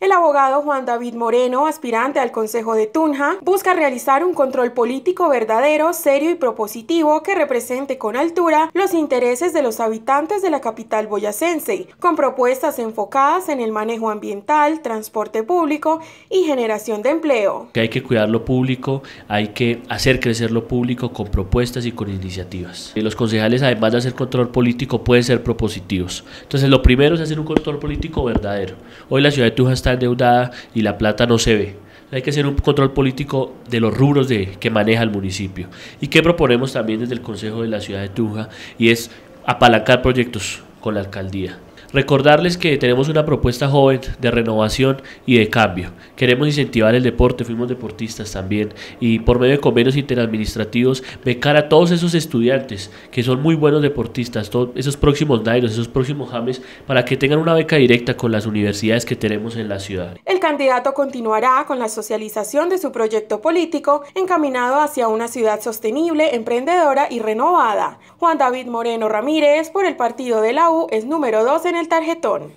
El abogado Juan David Moreno, aspirante al Consejo de Tunja, busca realizar un control político verdadero, serio y propositivo que represente con altura los intereses de los habitantes de la capital boyacense, con propuestas enfocadas en el manejo ambiental, transporte público y generación de empleo. Que hay que cuidar lo público, hay que hacer crecer lo público con propuestas y con iniciativas. Y los concejales, además de hacer control político, pueden ser propositivos. Entonces, lo primero es hacer un control político verdadero. Hoy la ciudad de Tunja está endeudada y la plata no se ve. Hay que hacer un control político de los rubros de, que maneja el municipio. ¿Y que proponemos también desde el Consejo de la Ciudad de Tuja Y es apalancar proyectos con la alcaldía. Recordarles que tenemos una propuesta joven de renovación y de cambio. Queremos incentivar el deporte, fuimos deportistas también y por medio de convenios interadministrativos becar a todos esos estudiantes que son muy buenos deportistas, todos esos próximos Nairos, esos próximos James, para que tengan una beca directa con las universidades que tenemos en la ciudad. El candidato continuará con la socialización de su proyecto político encaminado hacia una ciudad sostenible, emprendedora y renovada. Juan David Moreno Ramírez por el partido de la U es número 2 en el tarjetón.